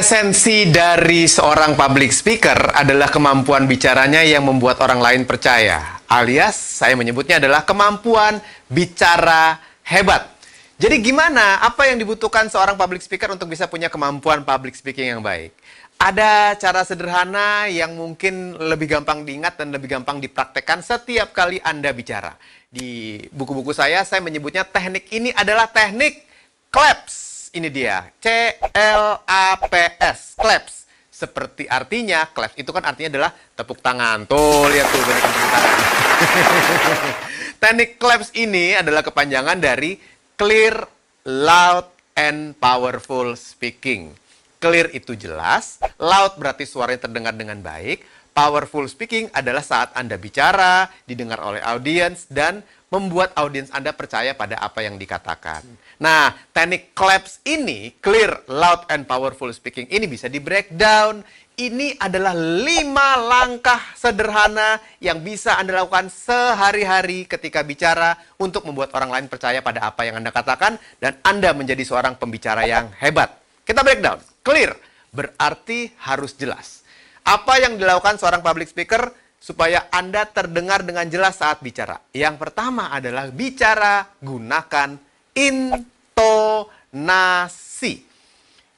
Esensi dari seorang public speaker adalah kemampuan bicaranya yang membuat orang lain percaya. Alias saya menyebutnya adalah kemampuan bicara hebat. Jadi gimana apa yang dibutuhkan seorang public speaker untuk bisa punya kemampuan public speaking yang baik? Ada cara sederhana yang mungkin lebih gampang diingat dan lebih gampang dipraktekkan setiap kali Anda bicara. Di buku-buku saya, saya menyebutnya teknik ini adalah teknik claps ini dia. C L A P S. Claps. Seperti artinya, claps itu kan artinya adalah tepuk tangan. Tuh, lihat tuh banyak tepuk tangan. Teknik claps ini adalah kepanjangan dari clear, loud, and powerful speaking. Clear itu jelas, loud berarti suaranya terdengar dengan baik, Powerful speaking adalah saat Anda bicara, didengar oleh audiens, dan membuat audiens Anda percaya pada apa yang dikatakan. Nah, teknik claps ini, clear, loud, and powerful speaking ini bisa di breakdown. Ini adalah lima langkah sederhana yang bisa Anda lakukan sehari-hari ketika bicara untuk membuat orang lain percaya pada apa yang Anda katakan dan Anda menjadi seorang pembicara yang hebat. Kita breakdown. Clear berarti harus jelas. Apa yang dilakukan seorang public speaker supaya Anda terdengar dengan jelas saat bicara? Yang pertama adalah bicara gunakan intonasi.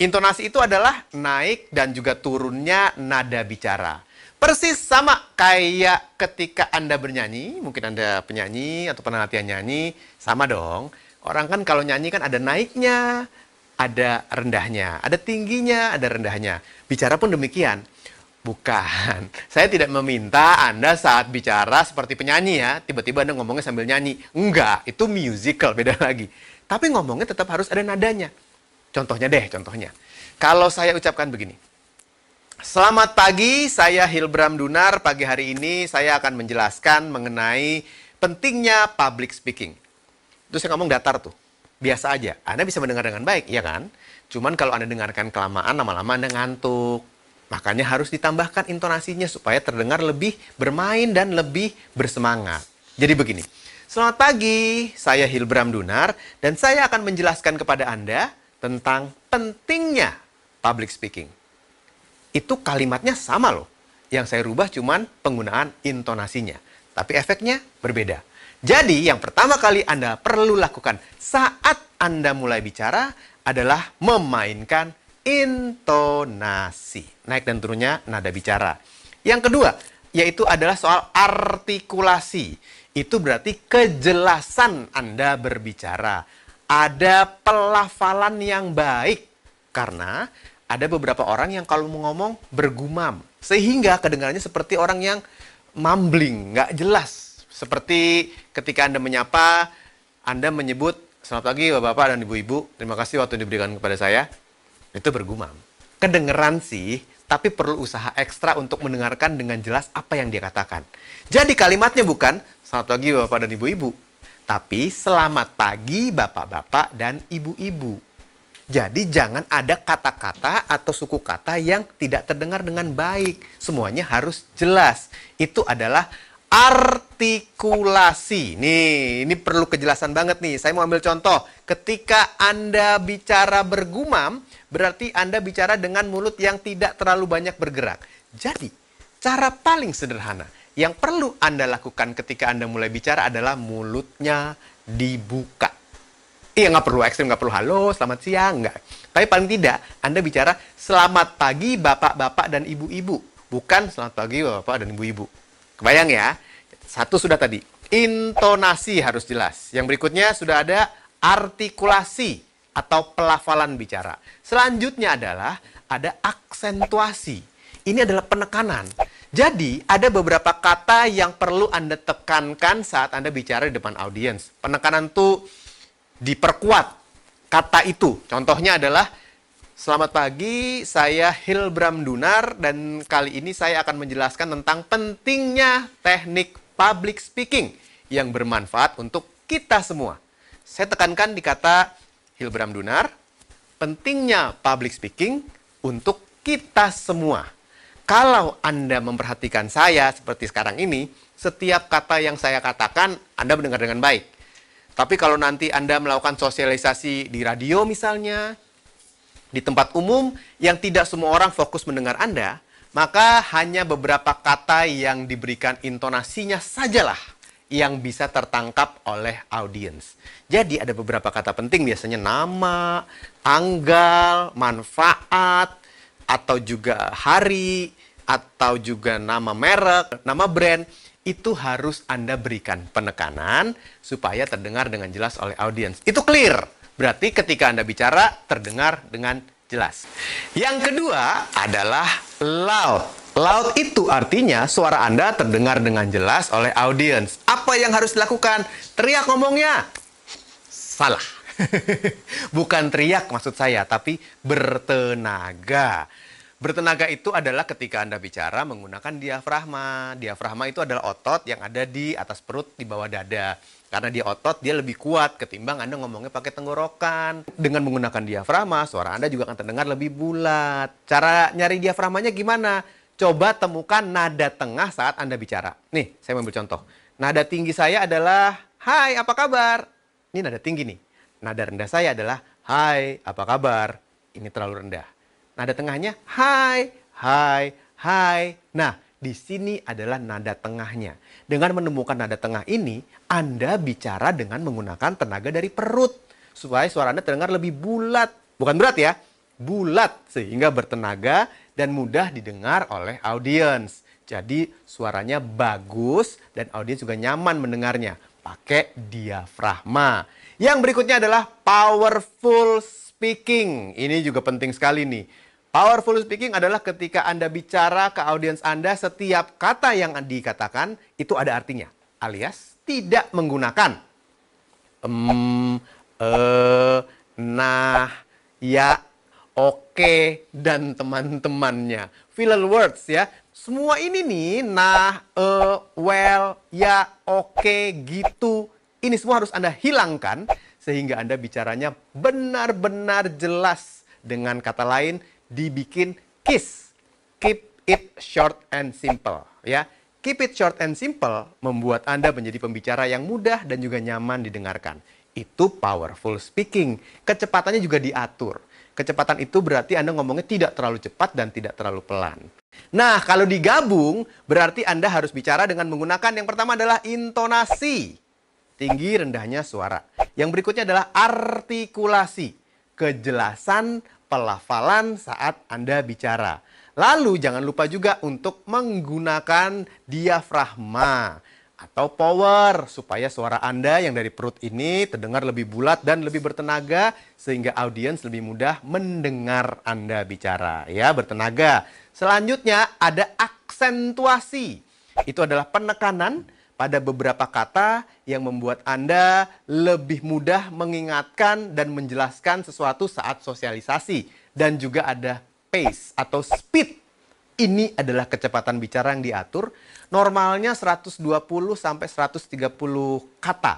Intonasi itu adalah naik dan juga turunnya nada bicara. Persis sama kayak ketika Anda bernyanyi, mungkin Anda penyanyi atau pernah latihan nyanyi, sama dong. Orang kan kalau nyanyi kan ada naiknya, ada rendahnya, ada tingginya, ada rendahnya. Bicara pun demikian. Bukan. Saya tidak meminta Anda saat bicara seperti penyanyi ya, tiba-tiba Anda ngomongnya sambil nyanyi. Enggak, itu musical, beda lagi. Tapi ngomongnya tetap harus ada nadanya. Contohnya deh, contohnya. Kalau saya ucapkan begini. Selamat pagi, saya Hilbram Dunar. Pagi hari ini saya akan menjelaskan mengenai pentingnya public speaking. Terus saya ngomong datar tuh. Biasa aja. Anda bisa mendengar dengan baik, ya kan? Cuman kalau Anda dengarkan kelamaan, lama-lama Anda ngantuk Makanya harus ditambahkan intonasinya supaya terdengar lebih bermain dan lebih bersemangat. Jadi begini, selamat pagi, saya Hilbram Dunar dan saya akan menjelaskan kepada Anda tentang pentingnya public speaking. Itu kalimatnya sama loh, yang saya rubah cuman penggunaan intonasinya, tapi efeknya berbeda. Jadi yang pertama kali Anda perlu lakukan saat Anda mulai bicara adalah memainkan intonasi. Naik dan turunnya nada bicara. Yang kedua, yaitu adalah soal artikulasi. Itu berarti kejelasan Anda berbicara. Ada pelafalan yang baik. Karena ada beberapa orang yang kalau mau ngomong bergumam. Sehingga kedengarannya seperti orang yang mumbling, nggak jelas. Seperti ketika Anda menyapa, Anda menyebut Selamat pagi Bapak-Bapak dan Ibu-Ibu. Terima kasih waktu diberikan kepada saya itu bergumam. Kedengeran sih, tapi perlu usaha ekstra untuk mendengarkan dengan jelas apa yang dia katakan. Jadi kalimatnya bukan selamat pagi Bapak dan Ibu-ibu, tapi selamat pagi Bapak-bapak dan Ibu-ibu. Jadi jangan ada kata-kata atau suku kata yang tidak terdengar dengan baik. Semuanya harus jelas. Itu adalah artikulasi. Nih, ini perlu kejelasan banget nih. Saya mau ambil contoh. Ketika Anda bicara bergumam, berarti Anda bicara dengan mulut yang tidak terlalu banyak bergerak. Jadi, cara paling sederhana yang perlu Anda lakukan ketika Anda mulai bicara adalah mulutnya dibuka. Iya, nggak perlu ekstrim, nggak perlu halo, selamat siang, nggak. Tapi paling tidak, Anda bicara selamat pagi bapak-bapak dan ibu-ibu. Bukan selamat pagi bapak dan ibu-ibu Kebayang ya? Satu sudah tadi. Intonasi harus jelas. Yang berikutnya sudah ada artikulasi atau pelafalan bicara. Selanjutnya adalah ada aksentuasi. Ini adalah penekanan. Jadi, ada beberapa kata yang perlu Anda tekankan saat Anda bicara di depan audiens. Penekanan itu diperkuat kata itu. Contohnya adalah Selamat pagi, saya Hilbram Dunar dan kali ini saya akan menjelaskan tentang pentingnya teknik public speaking yang bermanfaat untuk kita semua. Saya tekankan di kata Hilbram Dunar, pentingnya public speaking untuk kita semua. Kalau Anda memperhatikan saya seperti sekarang ini, setiap kata yang saya katakan Anda mendengar dengan baik. Tapi kalau nanti Anda melakukan sosialisasi di radio misalnya, di tempat umum yang tidak semua orang fokus mendengar Anda, maka hanya beberapa kata yang diberikan intonasinya sajalah yang bisa tertangkap oleh audiens. Jadi ada beberapa kata penting biasanya nama, tanggal, manfaat, atau juga hari, atau juga nama merek, nama brand itu harus Anda berikan penekanan supaya terdengar dengan jelas oleh audiens. Itu clear. Berarti ketika Anda bicara terdengar dengan jelas. Yang kedua adalah loud. Loud itu artinya suara Anda terdengar dengan jelas oleh audiens. Apa yang harus dilakukan? Teriak ngomongnya. Salah. Bukan teriak maksud saya, tapi bertenaga. Bertenaga itu adalah ketika Anda bicara menggunakan diafragma. Diafragma itu adalah otot yang ada di atas perut, di bawah dada. Karena dia otot, dia lebih kuat ketimbang Anda ngomongnya pakai tenggorokan. Dengan menggunakan diafragma, suara Anda juga akan terdengar lebih bulat. Cara nyari diaframanya gimana? Coba temukan nada tengah saat Anda bicara. Nih, saya ambil contoh. Nada tinggi saya adalah, Hai, apa kabar? Ini nada tinggi nih. Nada rendah saya adalah, Hai, apa kabar? Ini terlalu rendah nada tengahnya hai, hai, hai. Nah, di sini adalah nada tengahnya. Dengan menemukan nada tengah ini, Anda bicara dengan menggunakan tenaga dari perut. Supaya suara Anda terdengar lebih bulat. Bukan berat ya, bulat sehingga bertenaga dan mudah didengar oleh audiens. Jadi suaranya bagus dan audiens juga nyaman mendengarnya pakai diafragma. Yang berikutnya adalah powerful speaking. Ini juga penting sekali nih. Powerful speaking adalah ketika Anda bicara ke audiens Anda, setiap kata yang dikatakan itu ada artinya, alias tidak menggunakan em, um, uh, nah, ya, oke, okay, dan teman-temannya. Filler words ya. Semua ini nih, nah, uh, well, ya, oke, okay, gitu. Ini semua harus Anda hilangkan sehingga Anda bicaranya benar-benar jelas. Dengan kata lain, dibikin KISS. Keep it short and simple, ya. Keep it short and simple membuat Anda menjadi pembicara yang mudah dan juga nyaman didengarkan. Itu powerful speaking. Kecepatannya juga diatur. Kecepatan itu berarti Anda ngomongnya tidak terlalu cepat dan tidak terlalu pelan. Nah, kalau digabung berarti Anda harus bicara dengan menggunakan yang pertama adalah intonasi tinggi rendahnya suara. Yang berikutnya adalah artikulasi, kejelasan pelafalan saat Anda bicara. Lalu jangan lupa juga untuk menggunakan diafragma atau power supaya suara Anda yang dari perut ini terdengar lebih bulat dan lebih bertenaga sehingga audiens lebih mudah mendengar Anda bicara ya bertenaga. Selanjutnya ada aksentuasi. Itu adalah penekanan pada beberapa kata yang membuat Anda lebih mudah mengingatkan dan menjelaskan sesuatu saat sosialisasi. Dan juga ada pace atau speed. Ini adalah kecepatan bicara yang diatur. Normalnya 120 sampai 130 kata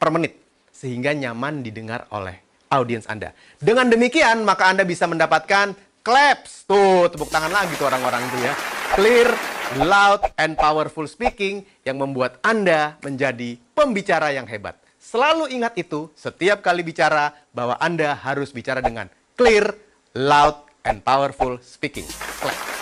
per menit sehingga nyaman didengar oleh audiens Anda. Dengan demikian maka Anda bisa mendapatkan claps. Tuh, tepuk tangan lagi tuh orang-orang itu ya. Clear loud and powerful speaking yang membuat Anda menjadi pembicara yang hebat. Selalu ingat itu setiap kali bicara bahwa Anda harus bicara dengan clear, loud, and powerful speaking. Clap.